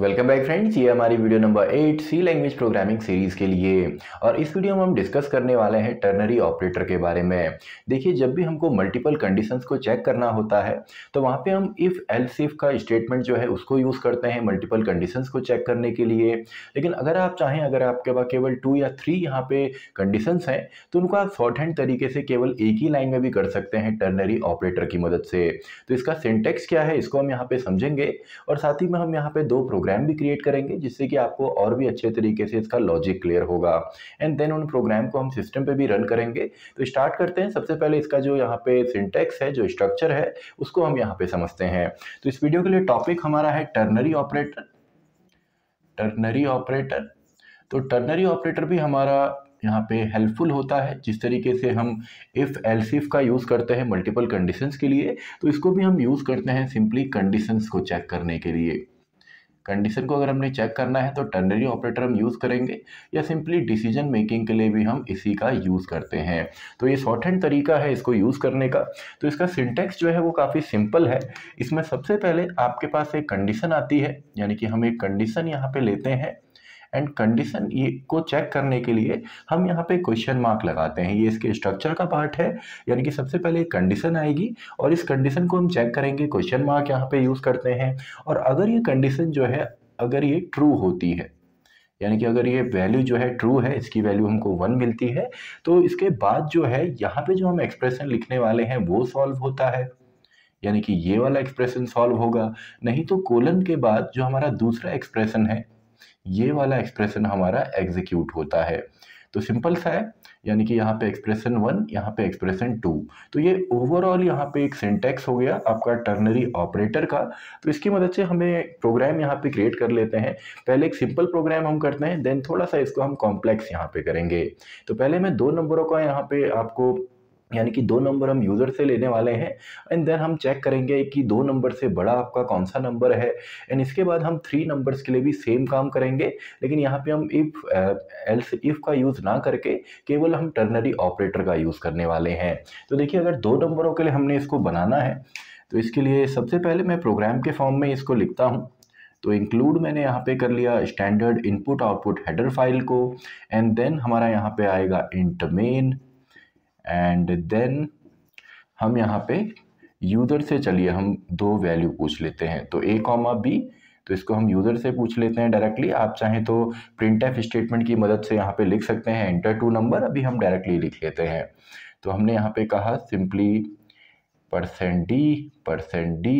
welcome back friends ये हमारी video number eight C language programming series के लिए और इस वीडियो में हम डिस्कस करने वाले हैं टर्नरी ऑपरेटर के बारे में देखिए जब भी हमको मल्टीपल कंडीशंस को चेक करना होता है तो वहाँ पे हम इफ़ एल सिफ का स्टेटमेंट जो है उसको यूज़ करते हैं मल्टीपल कंडीशंस को चेक करने के लिए लेकिन अगर आप चाहें अगर आपके पास केवल टू या थ्री यहाँ पे कंडीशंस हैं तो उनको आप शॉर्ट हैंड तरीके से केवल एक ही लाइन में भी कर सकते हैं टर्नरी ऑपरेटर की मदद से तो इसका सिंटेक्स क्या है इसको हम यहाँ पर समझेंगे और साथ ही में हम यहाँ पे दो प्रोग्राम भी क्रिएट करेंगे जिससे कि आपको और भी अच्छे तरीके से इसका लॉजिक क्लियर होगा एंड देन उन प्रोग्राम को हम सिस्टम पे भी रन करेंगे तो स्टार्ट करते हैं सबसे पहले इसका जो यहाँ पे सिंटेक्स है जो स्ट्रक्चर है उसको हम यहाँ पे समझते हैं तो इस वीडियो के लिए टॉपिक हमारा है टर्नरी ऑपरेटर टर्नरी ऑपरेटर तो टर्नरी ऑपरेटर भी हमारा यहाँ पे हेल्पफुल होता है जिस तरीके से हम इफ़ एल्सिफ का यूज़ करते हैं मल्टीपल कंडीशंस के लिए तो इसको भी हम यूज़ करते हैं सिंपली कंडीशंस को चेक करने के लिए कंडीशन को अगर हमने चेक करना है तो टर्नरी ऑपरेटर हम यूज़ करेंगे या सिंपली डिसीजन मेकिंग के लिए भी हम इसी का यूज़ करते हैं तो ये शॉर्ट हैंड तरीका है इसको यूज़ करने का तो इसका सिंटेक्स जो है वो काफ़ी सिंपल है इसमें सबसे पहले आपके पास एक कंडीशन आती है यानी कि हम एक कंडीशन यहाँ पर लेते हैं एंड कंडीशन ये को चेक करने के लिए हम यहाँ पे क्वेश्चन मार्क लगाते हैं ये इसके स्ट्रक्चर का पार्ट है यानी कि सबसे पहले एक कंडीशन आएगी और इस कंडीशन को हम चेक करेंगे क्वेश्चन मार्क यहाँ पे यूज़ करते हैं और अगर ये कंडीशन जो है अगर ये ट्रू होती है यानी कि अगर ये वैल्यू जो है ट्रू है इसकी वैल्यू हमको वन मिलती है तो इसके बाद जो है यहाँ पे जो हम एक्सप्रेशन लिखने वाले हैं वो सॉल्व होता है यानी कि ये वाला एक्सप्रेशन सॉल्व होगा नहीं तो कोलन के बाद जो हमारा दूसरा एक्सप्रेशन है ये वाला एक्सप्रेशन हमारा एग्जीक्यूट होता है तो सिंपल सा है यानी कि यहाँ पे एक्सप्रेशन वन यहाँ पे एक्सप्रेशन टू तो ये ओवरऑल यहाँ पे एक सिंटेक्स हो गया आपका टर्नरी ऑपरेटर का तो इसकी मदद से हमें प्रोग्राम यहाँ पे क्रिएट कर लेते हैं पहले एक सिंपल प्रोग्राम हम करते हैं देन थोड़ा सा इसको हम कॉम्प्लेक्स यहाँ पे करेंगे तो पहले मैं दो नंबरों का यहाँ पे आपको यानी कि दो नंबर हम यूज़र से लेने वाले हैं एंड देन हम चेक करेंगे कि दो नंबर से बड़ा आपका कौन सा नंबर है एंड इसके बाद हम थ्री नंबर्स के लिए भी सेम काम करेंगे लेकिन यहाँ पे हम इफ़ एल्स इफ़ का यूज़ ना करके केवल हम टर्नरी ऑपरेटर का यूज़ करने वाले हैं तो देखिए अगर दो नंबरों के लिए हमने इसको बनाना है तो इसके लिए सबसे पहले मैं प्रोग्राम के फॉर्म में इसको लिखता हूँ तो इंक्लूड मैंने यहाँ पे कर लिया standard input output header file को एंड देन हमारा यहाँ पे आएगा इंट मेन एंड देन हम यहाँ पे यूज़र से चलिए हम दो वैल्यू पूछ लेते हैं तो ए कॉमा बी तो इसको हम यूज़र से पूछ लेते हैं डायरेक्टली आप चाहें तो प्रिंट एफ स्टेटमेंट की मदद से यहाँ पे लिख सकते हैं एंटर टू नंबर अभी हम डायरेक्टली लिख लेते हैं तो हमने यहाँ पे कहा simply percent D percent D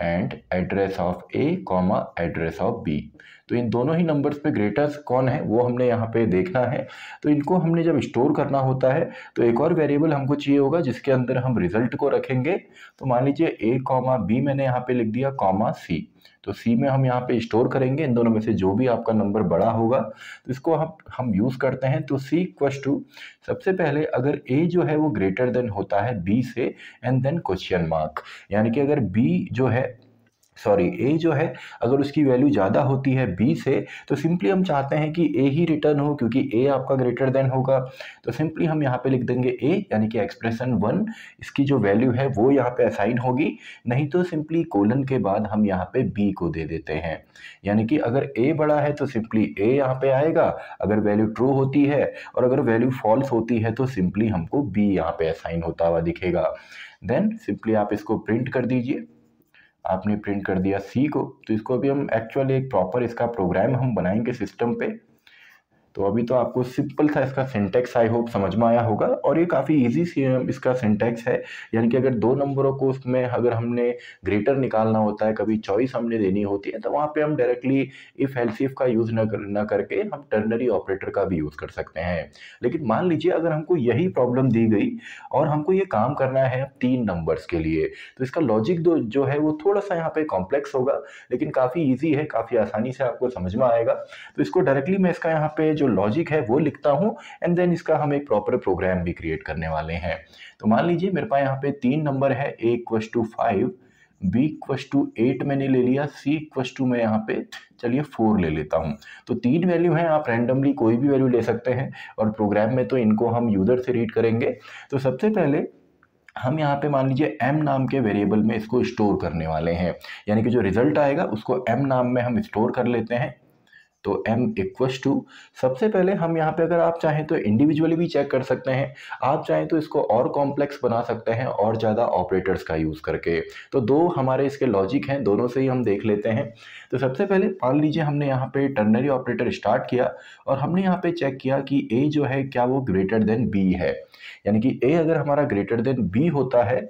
and address of A comma address of B तो इन दोनों ही नंबर्स पे ग्रेटर्स कौन है वो हमने यहाँ पे देखना है तो इनको हमने जब स्टोर करना होता है तो एक और वेरिएबल हमको चाहिए होगा जिसके अंदर हम रिजल्ट को रखेंगे तो मान लीजिए ए कॉमा बी मैंने यहाँ पे लिख दिया कॉमा सी तो सी में हम यहाँ पे स्टोर करेंगे इन दोनों में से जो भी आपका नंबर बड़ा होगा तो इसको हम हम यूज़ करते हैं तो सी क्वेश्चन टू सबसे पहले अगर ए जो है वो ग्रेटर देन होता है बी से एंड देन क्वेश्चन मार्क यानी कि अगर बी जो है सॉरी ए जो है अगर उसकी वैल्यू ज़्यादा होती है बी से तो सिंपली हम चाहते हैं कि ए ही रिटर्न हो क्योंकि ए आपका ग्रेटर देन होगा तो सिंपली हम यहाँ पे लिख देंगे ए यानी कि एक्सप्रेशन वन इसकी जो वैल्यू है वो यहाँ पे असाइन होगी नहीं तो सिंपली कोलन के बाद हम यहाँ पे बी को दे देते हैं यानी कि अगर ए बड़ा है तो सिंपली ए यहाँ पे आएगा अगर वैल्यू ट्रू होती है और अगर वैल्यू फॉल्स होती है तो सिंपली हमको बी यहाँ पे असाइन होता हुआ दिखेगा देन सिंपली आप इसको प्रिंट कर दीजिए आपने प्रिंट कर दिया सी को तो इसको अभी हम एक्चुअली एक प्रॉपर इसका प्रोग्राम हम बनाएंगे सिस्टम पे तो अभी तो आपको सिंपल सा इसका सिंटेक्स आई होप समझ में आया होगा और ये काफ़ी इजी सी इसका सिंटेक्स है यानी कि अगर दो नंबरों को उसमें अगर हमने ग्रेटर निकालना होता है कभी चॉइस हमने देनी होती है तो वहाँ पे हम डायरेक्टली इफ एल्सिफ का यूज़ न कर न करके हम टर्नरी ऑपरेटर का भी यूज़ कर सकते हैं लेकिन मान लीजिए अगर हमको यही प्रॉब्लम दी गई और हमको ये काम करना है तीन नंबर्स के लिए तो इसका लॉजिक दो जो है वो थोड़ा सा यहाँ पर कॉम्प्लेक्स होगा लेकिन काफ़ी ईजी है काफ़ी आसानी से आपको समझ में आएगा तो इसको डायरेक्टली मैं इसका यहाँ पे जो लॉजिक है वो लिखता हूँ एंड देन इसका हम एक प्रॉपर प्रोग्राम भी क्रिएट करने वाले हैं तो मान लीजिए मेरे पास यहाँ पे तीन नंबर है A equals to five B equals to eight मैंने ले लिया सी इक्वस टू मैं यहाँ पे चलिए फोर ले लेता हूँ तो तीन वैल्यू हैं आप रैंडमली कोई भी वैल्यू ले सकते हैं और प्रोग्राम में तो इनको हम यूज़र से रीड करेंगे तो सबसे पहले हम यहाँ पे मान लीजिए m नाम के वेरिएबल में इसको स्टोर करने वाले हैं यानी कि जो रिजल्ट आएगा उसको m नाम में हम स्टोर कर लेते हैं तो m इक्वस टू सबसे पहले हम यहाँ पे अगर आप चाहें तो इंडिविजुअली भी चेक कर सकते हैं आप चाहें तो इसको और कॉम्प्लेक्स बना सकते हैं और ज़्यादा ऑपरेटर्स का यूज़ करके तो दो हमारे इसके लॉजिक हैं दोनों से ही हम देख लेते हैं तो सबसे पहले मान लीजिए हमने यहाँ पे टर्नरी ऑपरेटर स्टार्ट किया और हमने यहाँ पे चेक किया कि ए जो है क्या वो ग्रेटर देन बी है यानी कि ए अगर हमारा ग्रेटर देन बी होता है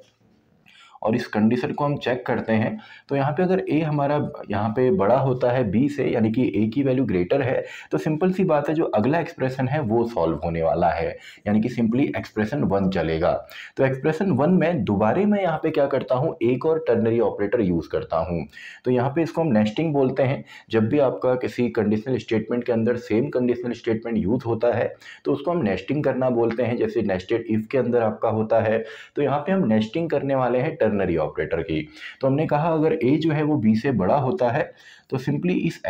और इस कंडीशन को हम चेक करते हैं तो यहाँ पे अगर ए हमारा यहाँ पे बड़ा होता है बी से यानी कि ए की वैल्यू ग्रेटर है तो सिंपल सी बात है जो अगला एक्सप्रेशन है वो सॉल्व होने वाला है यानी कि सिंपली एक्सप्रेशन वन चलेगा तो एक्सप्रेशन वन में दोबारे मैं यहाँ पे क्या करता हूँ एक और टर्नरी ऑपरेटर यूज़ करता हूँ तो यहाँ पे इसको हम नेस्टिंग बोलते हैं जब भी आपका किसी कंडीशनल स्टेटमेंट के अंदर सेम कंडीशनल स्टेटमेंट यूज होता है तो उसको हम नेस्टिंग करना बोलते हैं जैसे नेस्टेड इफ के अंदर आपका होता है तो यहाँ पे हम नेस्टिंग करने वाले हैं टर्नरी ऑपरेटर की तो हमने कहा अगर ए जो है वो बी से बड़ा होता है तो सिंपली इस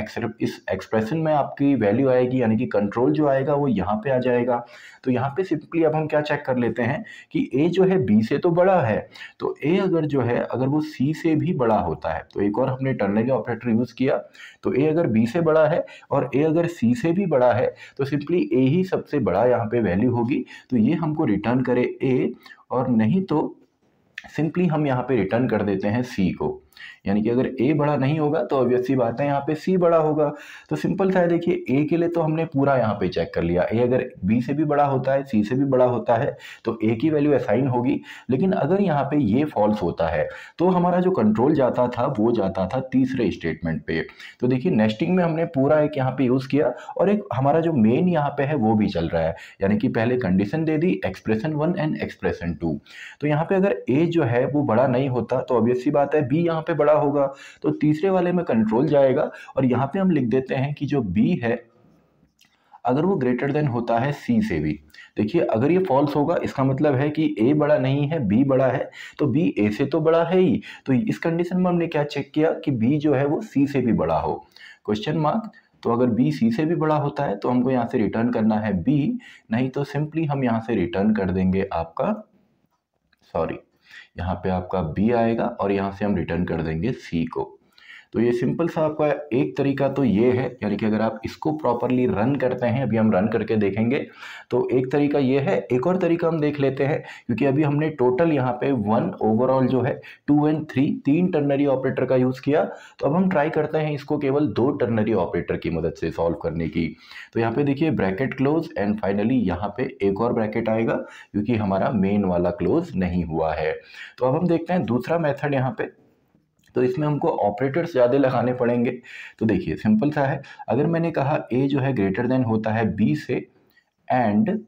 इस एक्सप्रेशन में आपकी वैल्यू आएगी यानी कि कंट्रोल जो आएगा वो यहाँ पे आ जाएगा तो यहाँ पे सिंपली अब हम क्या चेक कर लेते हैं कि ए जो है बी से तो बड़ा है तो ए अगर जो है अगर वो सी से भी बड़ा होता है तो एक और हमने टर्नरी ऑपरेटर यूज़ किया तो ए अगर बी से बड़ा है और ए अगर सी से भी बड़ा है तो सिंपली ए ही सबसे बड़ा यहाँ पे वैल्यू होगी तो ये हमको रिटर्न करे ए और नहीं तो सिंपली हम यहाँ पे रिटर्न कर देते हैं सी को यानी कि अगर ए बड़ा नहीं होगा तो ऑब्वियसली बात है यहाँ पे सी बड़ा होगा तो सिंपल था देखिए ए के लिए तो हमने पूरा यहाँ पे चेक कर लिया ए अगर बी से भी बड़ा होता है सी से भी बड़ा होता है तो ए की वैल्यू असाइन होगी लेकिन अगर यहाँ पे ये फॉल्स होता है तो हमारा जो कंट्रोल जाता था वो जाता था तीसरे स्टेटमेंट पे तो देखिए नेस्टिंग में हमने पूरा एक यहाँ पे यूज़ किया और एक हमारा जो मेन यहाँ पे है वो भी चल रहा है यानी कि पहले कंडीशन दे दी expression one and expression two तो यहाँ पे अगर ए जो है वो बड़ा नहीं होता तो ऑब्वियसली बात है बी यहाँ पे बड़ा होगा तो तीसरे वाले में कंट्रोल जाएगा और यहाँ पे हम लिख देते हैं कि जो बी है अगर वो ग्रेटर देन होता है सी से भी देखिए अगर ये फॉल्स होगा इसका मतलब है कि ए बड़ा नहीं है बी बड़ा है तो बी ए से तो बड़ा है ही तो इस कंडीशन में हमने क्या चेक किया कि बी जो है वो सी से भी बड़ा हो क्वेश्चन मार्क तो अगर बी सी से भी बड़ा होता है तो हमको यहाँ से रिटर्न करना है बी नहीं तो सिंपली हम यहाँ से रिटर्न कर देंगे आपका सॉरी यहाँ पे आपका बी आएगा और यहाँ से हम रिटर्न कर देंगे सी को तो ये सिंपल सा आपका एक तरीका तो ये है यानी कि अगर आप इसको प्रॉपरली रन करते हैं अभी हम रन करके देखेंगे तो एक तरीका ये है एक और तरीका हम देख लेते हैं क्योंकि अभी हमने टोटल यहाँ पे वन ओवरऑल जो है टू एंड थ्री तीन टर्नरी ऑपरेटर का यूज़ किया तो अब हम ट्राई करते हैं इसको केवल दो टर्नरी ऑपरेटर की मदद से सॉल्व करने की तो यहाँ पे देखिए ब्रैकेट क्लोज एंड फाइनली यहाँ पे एक और ब्रैकेट आएगा क्योंकि हमारा मेन वाला क्लोज नहीं हुआ है तो अब हम देखते हैं दूसरा मेथड यहाँ पर तो इसमें हमको ऑपरेटर्स ज़्यादा लगाने पड़ेंगे तो देखिए सिंपल सा है अगर मैंने कहा ए जो है ग्रेटर देन होता है बी से एंड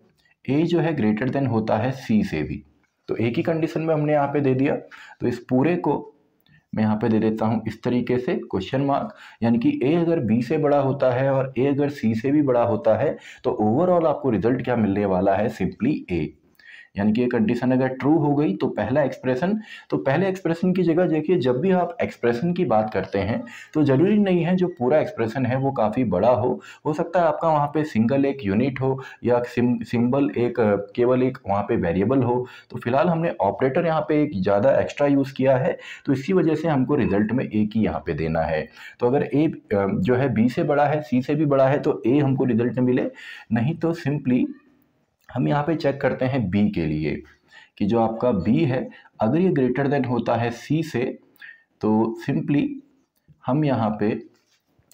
ए जो है ग्रेटर देन होता है सी से भी तो एक ही कंडीशन में हमने यहाँ पे दे दिया तो इस पूरे को मैं यहाँ पे दे देता हूँ इस तरीके से क्वेश्चन मार्क यानी कि ए अगर बी से बड़ा होता है और ए अगर सी से भी बड़ा होता है तो ओवरऑल आपको रिजल्ट क्या मिलने वाला है सिंपली ए यानी कि ये कंडीशन अगर ट्रू हो गई तो पहला एक्सप्रेशन तो पहले एक्सप्रेशन की जगह देखिए जब भी आप एक्सप्रेशन की बात करते हैं तो ज़रूरी नहीं है जो पूरा एक्सप्रेशन है वो काफ़ी बड़ा हो हो सकता है आपका वहाँ पे सिंगल एक यूनिट हो या सिम सिंबल एक केवल एक वहाँ पे वेरिएबल हो तो फिलहाल हमने ऑपरेटर यहाँ पे एक ज़्यादा एक्स्ट्रा यूज़ किया है तो इसी वजह से हमको रिजल्ट में एक ही यहाँ पे देना है तो अगर ए जो है बी से बड़ा है सी से भी बड़ा है तो ए हमको रिजल्ट में मिले नहीं तो सिंपली हम यहाँ पे चेक करते हैं बी के लिए कि जो आपका बी है अगर ये ग्रेटर देन होता है सी से तो सिंपली हम यहाँ पे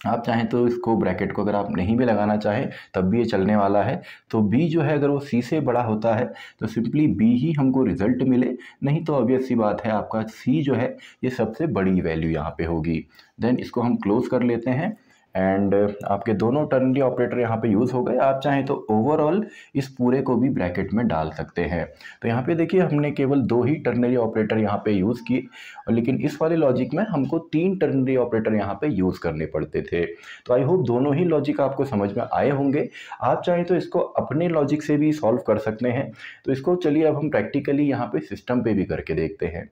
आप चाहें तो इसको ब्रैकेट को अगर आप नहीं भी लगाना चाहें तब भी ये चलने वाला है तो बी जो है अगर वो सी से बड़ा होता है तो सिंपली बी ही हमको रिजल्ट मिले नहीं तो ऑब्वियस सी बात है आपका सी जो है ये सबसे बड़ी वैल्यू यहाँ पे होगी देन इसको हम क्लोज कर लेते हैं एंड uh, आपके दोनों टर्नरी ऑपरेटर यहाँ पे यूज़ हो गए आप चाहें तो ओवरऑल इस पूरे को भी ब्रैकेट में डाल सकते हैं तो यहाँ पे देखिए हमने केवल दो ही टर्नरी ऑपरेटर यहाँ पे यूज़ किए और लेकिन इस वाले लॉजिक में हमको तीन टर्नरी ऑपरेटर यहाँ पे यूज़ करने पड़ते थे तो आई होप दोनों ही लॉजिक आपको समझ में आए होंगे आप चाहें तो इसको अपने लॉजिक से भी सॉल्व कर सकते हैं तो इसको चलिए अब हम प्रैक्टिकली यहाँ पर सिस्टम पर भी करके देखते हैं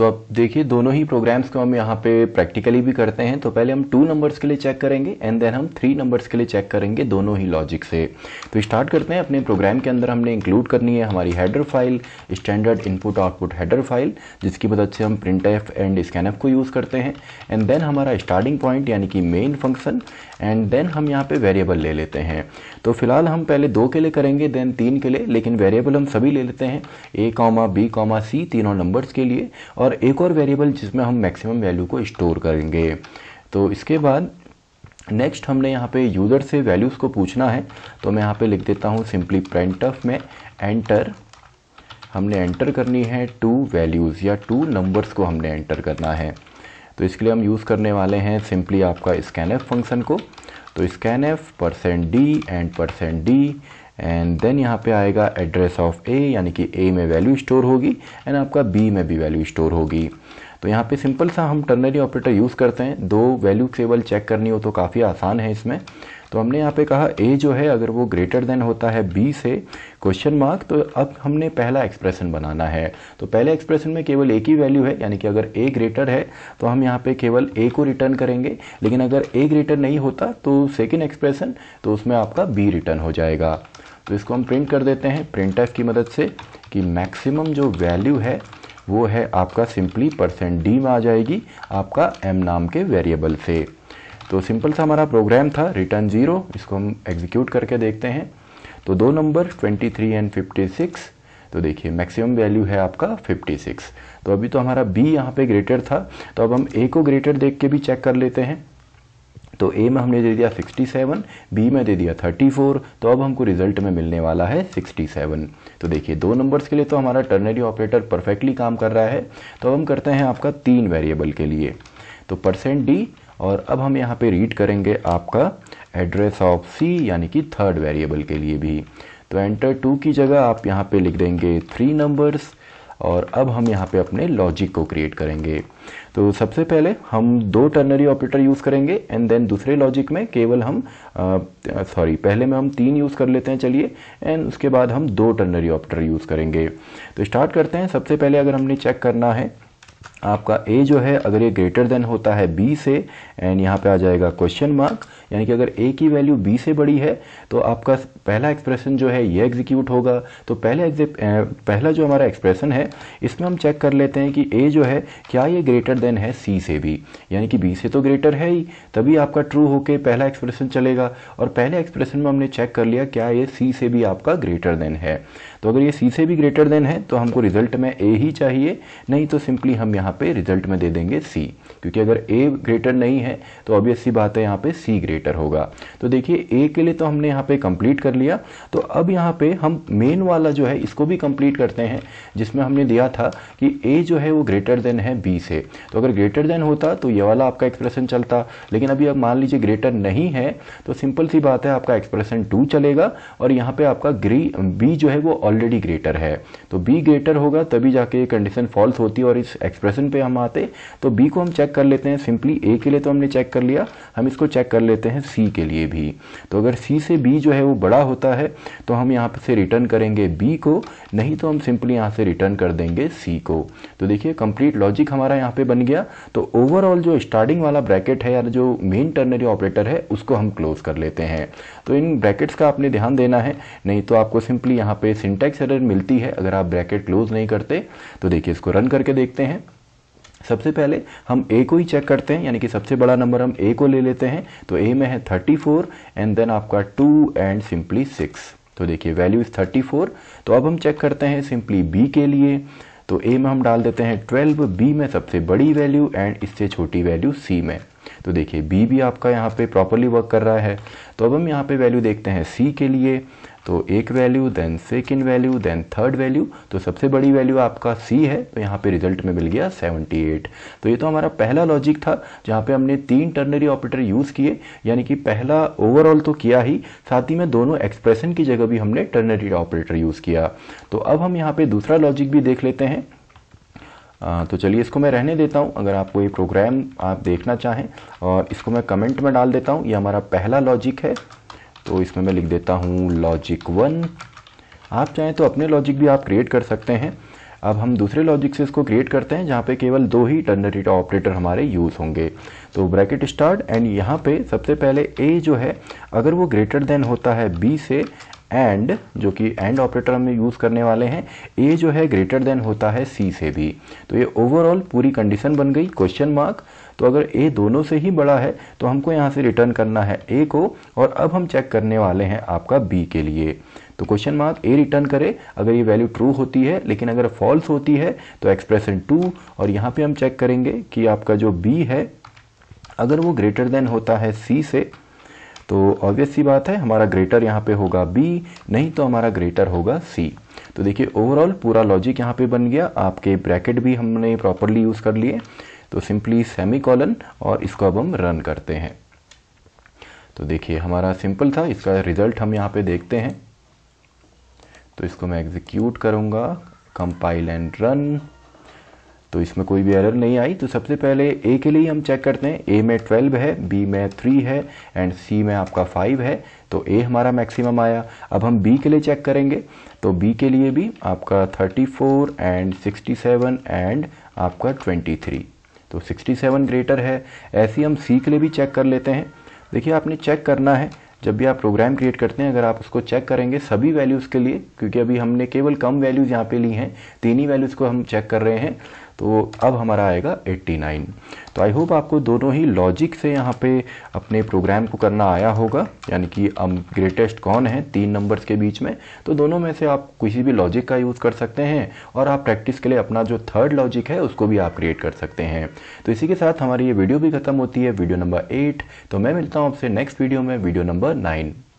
तो अब देखिए दोनों ही प्रोग्राम्स को हम यहाँ पे प्रैक्टिकली भी करते हैं तो पहले हम टू नंबर्स के लिए चेक करेंगे एंड देन हम थ्री नंबर्स के लिए चेक करेंगे दोनों ही लॉजिक से तो स्टार्ट करते हैं अपने प्रोग्राम के अंदर हमने इंक्लूड करनी है हमारी header file standard input output header file जिसकी मदद से हम प्रिंट एंड स्कैन को यूज़ करते हैं एंड देन हमारा स्टार्टिंग पॉइंट यानी कि मेन फंक्शन एंड देन हम यहाँ पर वेरिएबल ले लेते हैं तो फिलहाल हम पहले दो के लिए करेंगे देन तीन के लिए लेकिन वेरिएबल हम सभी ले लेते हैं A comma B comma C तीनों नंबर्स के लिए और और एक और वेरिएबल जिसमें हम मैक्सिमम वैल्यू को स्टोर करेंगे तो इसके बाद नेक्स्ट हमने यहाँ पे यूज़र से वैल्यूज़ को पूछना है तो मैं यहाँ पे लिख देता हूँ सिंपली प्रिंट ऑफ में एंटर हमने एंटर करनी है टू वैल्यूज़ या टू नंबर्स को हमने एंटर करना है तो इसके लिए हम यूज़ करने वाले हैं सिंपली आपका स्कैन एफ फंक्शन को तो scan F percent D and percent D and then यहाँ पे आएगा एड्रेस ऑफ ए यानी कि ए में वैल्यू स्टोर होगी एंड आपका बी में भी वैल्यू स्टोर होगी तो यहाँ पे सिंपल सा हम टर्नरी ऑपरेटर यूज़ करते हैं दो वैल्यू केवल चेक करनी हो तो काफ़ी आसान है इसमें तो हमने यहाँ पे कहा ए जो है अगर वो ग्रेटर देन होता है बी से क्वेश्चन मार्क तो अब हमने पहला एक्सप्रेशन बनाना है तो पहले एक्सप्रेशन में केवल एक ही वैल्यू है यानी कि अगर ए ग्रेटर है तो हम यहाँ पे केवल ए को रिटर्न करेंगे लेकिन अगर ए ग्रेटर नहीं होता तो सेकेंड एक्सप्रेशन तो उसमें आपका बी रिटर्न हो जाएगा तो इसको हम प्रिंट कर देते हैं प्रिंट की मदद से कि मैक्सिमम जो वैल्यू है वो है आपका सिंपली परसेंट डी में आ जाएगी आपका एम नाम के वेरिएबल से तो सिंपल सा हमारा प्रोग्राम था रिटर्न ज़ीरो इसको हम एग्जीक्यूट करके देखते हैं तो दो नंबर 23 एंड 56 तो देखिए मैक्सिमम वैल्यू है आपका 56 तो अभी तो हमारा बी यहाँ पे ग्रेटर था तो अब हम ए को ग्रेटर देख के भी चेक कर लेते हैं तो ए में हमने दे दिया 67 बी में दे दिया 34 तो अब हमको रिजल्ट में मिलने वाला है 67 तो देखिए दो नंबर्स के लिए तो हमारा टर्नरी ऑपरेटर परफेक्टली काम कर रहा है तो अब हम करते हैं आपका तीन वेरिएबल के लिए तो परसेंट डी और अब हम यहाँ पर रीड करेंगे आपका एड्रेस ऑफ सी यानी कि थर्ड वेरिएबल के लिए भी तो एंटर टू की जगह आप यहाँ पे लिख देंगे थ्री नंबर्स और अब हम यहाँ पे अपने लॉजिक को क्रिएट करेंगे तो सबसे पहले हम दो टर्नरी ऑपरेटर यूज़ करेंगे एंड देन दूसरे लॉजिक में केवल हम सॉरी पहले में हम तीन यूज़ कर लेते हैं चलिए एंड उसके बाद हम दो टर्नरी ऑपरेटर यूज़ करेंगे तो स्टार्ट करते हैं सबसे पहले अगर हमने चेक करना है आपका ए जो है अगर ये ग्रेटर देन होता है बी से एंड यहाँ पे आ जाएगा क्वेश्चन मार्क यानी कि अगर ए की वैल्यू बी से बड़ी है तो आपका पहला एक्सप्रेशन जो है ये एग्जीक्यूट होगा तो पहले पहला जो हमारा एक्सप्रेशन है इसमें हम चेक कर लेते हैं कि ए जो है क्या ये ग्रेटर देन है सी से भी यानी कि बी से तो ग्रेटर है ही तभी आपका ट्रू होके पहला एक्सप्रेशन चलेगा और पहले एक्सप्रेशन में हमने चेक कर लिया क्या ये सी से भी आपका ग्रेटर देन है तो अगर ये सी से भी ग्रेटर देन है तो हमको रिजल्ट में ए ही चाहिए नहीं तो सिंपली हम यहाँ यहाँ पे रिजल्ट में दे देंगे सी क्योंकि अगर ए ग्रेटर नहीं है तो ऑब्वियस ऐसी बात है यहाँ पे सी ग्रेटर होगा तो देखिए ए के लिए तो हमने यहाँ पे कंप्लीट कर लिया तो अब यहाँ पे हम मेन वाला जो है इसको भी कंप्लीट करते हैं जिसमें हमने दिया था कि ए जो है वो ग्रेटर देन है बी से तो अगर ग्रेटर देन होता तो ये वाला आपका एक्सप्रेशन चलता लेकिन अभी अब मान लीजिए ग्रेटर नहीं है तो सिंपल सी बात है आपका एक्सप्रेशन टू चलेगा और यहाँ पर आपका ग्री बी जो है वो ऑलरेडी ग्रेटर है तो बी ग्रेटर होगा तभी जाके ये कंडीशन फॉल्स होती है और इस एक्सप्रेशन क्वेश्चन पे हम आते तो बी को हम चेक कर लेते हैं सिंपली ए के लिए तो हमने चेक कर लिया हम इसको चेक कर लेते हैं सी के लिए भी तो अगर सी से बी जो है वो बड़ा होता है तो हम यहाँ से रिटर्न करेंगे बी को नहीं तो हम सिंपली यहाँ से रिटर्न कर देंगे सी को तो देखिए कंप्लीट लॉजिक हमारा यहाँ पे बन गया तो ओवरऑल जो स्टार्टिंग वाला ब्रैकेट है या जो मेन टर्नरी ऑपरेटर है उसको हम क्लोज कर लेते हैं तो इन ब्रैकेट्स का आपने ध्यान देना है नहीं तो आपको सिंपली यहाँ पे सिंटेक्स एरर मिलती है अगर आप ब्रैकेट क्लोज नहीं करते तो देखिए इसको रन करके देखते हैं सबसे पहले हम ए को ही चेक करते हैं यानी कि सबसे बड़ा नंबर हम ए को ले लेते हैं तो ए में है 34 एंड देन आपका 2 एंड सिंपली 6 तो देखिए वैल्यू इज़ 34 तो अब हम चेक करते हैं सिंपली बी के लिए तो ए में हम डाल देते हैं 12 बी में सबसे बड़ी वैल्यू एंड इससे छोटी वैल्यू सी में तो देखिए बी भी आपका यहाँ पे प्रॉपरली वर्क कर रहा है तो अब हम यहाँ पे वैल्यू देखते हैं सी के लिए तो एक value then second value then third value तो सबसे बड़ी वैल्यू आपका सी है तो यहाँ पे रिजल्ट में मिल गया 78 तो ये तो हमारा पहला लॉजिक था जहाँ पे हमने तीन टर्नरी ऑपरेटर यूज़ किए यानी कि पहला ओवरऑल तो किया ही साथ ही में दोनों एक्सप्रेशन की जगह भी हमने टर्नरी ऑपरेटर यूज़ किया तो अब हम यहाँ पर दूसरा लॉजिक भी देख लेते हैं आ, तो चलिए इसको मैं रहने देता हूँ अगर आपको ये प्रोग्राम आप देखना चाहें और इसको मैं कमेंट में डाल देता हूँ ये हमारा पहला लॉजिक है तो इसमें मैं लिख देता हूँ लॉजिक वन आप चाहें तो अपने लॉजिक भी आप क्रिएट कर सकते हैं अब हम दूसरे लॉजिक से इसको क्रिएट करते हैं जहाँ पे केवल दो ही टर्नरी ऑपरेटर हमारे यूज़ होंगे तो ब्रैकेट स्टार्ट एंड यहाँ पे सबसे पहले ए जो है अगर वो ग्रेटर देन होता है बी से एंड जो कि एंड ऑपरेटर हमें यूज़ करने वाले हैं ए जो है ग्रेटर देन होता है सी से भी तो ये ओवरऑल पूरी कंडीशन बन गई क्वेश्चन मार्क तो अगर ए दोनों से ही बड़ा है तो हमको यहाँ से रिटर्न करना है ए को और अब हम चेक करने वाले हैं आपका बी के लिए तो क्वेश्चन मार्क ए रिटर्न करे अगर ये वैल्यू ट्रू होती है लेकिन अगर फॉल्स होती है तो एक्सप्रेशन टू और यहाँ पे हम चेक करेंगे कि आपका जो बी है अगर वो ग्रेटर देन होता है सी से तो ऑब्वियस सी बात है हमारा ग्रेटर यहाँ पे होगा बी नहीं तो हमारा ग्रेटर होगा सी तो देखिए ओवरऑल पूरा लॉजिक यहाँ पे बन गया आपके ब्रैकेट भी हमने प्रॉपरली यूज़ कर लिए तो सिंपली सेमी कॉलन और इसको अब हम रन करते हैं तो देखिए हमारा सिंपल था इसका रिज़ल्ट हम यहाँ पे देखते हैं तो इसको मैं एग्जीक्यूट करूँगा कंपाइल एंड रन तो इसमें कोई भी एरर नहीं आई तो सबसे पहले ए के लिए हम चेक करते हैं ए में ट्वेल्व है बी में थ्री है एंड सी में आपका फाइव है तो ए हमारा मैक्सिमम आया अब हम बी के लिए चेक करेंगे तो बी के लिए भी आपका thirty four and sixty seven and आपका ट्वेंटी थ्री तो सिक्सटी सेवन ग्रेटर है ऐसे हम सी के लिए भी चेक कर लेते हैं देखिए आपने चेक करना है जब भी आप प्रोग्राम क्रिएट करते हैं अगर आप उसको चेक करेंगे सभी वैल्यूज़ के लिए क्योंकि अभी हमने केवल कम वैल्यूज़ यहाँ पे ली हैं तीन ही वैल्यूज़ को हम चेक कर रहे हैं तो अब हमारा आएगा 89 तो आई होप आपको दोनों ही लॉजिक से यहाँ पे अपने प्रोग्राम को करना आया होगा यानी कि हम ग्रेटेस्ट कौन है तीन नंबर्स के बीच में तो दोनों में से आप किसी भी लॉजिक का यूज़ कर सकते हैं और आप प्रैक्टिस के लिए अपना जो थर्ड लॉजिक है उसको भी आप क्रिएट कर सकते हैं तो इसी के साथ हमारी ये वीडियो भी खत्म होती है वीडियो नंबर एट तो मैं मिलता हूँ आपसे नेक्स्ट वीडियो में वीडियो नंबर नाइन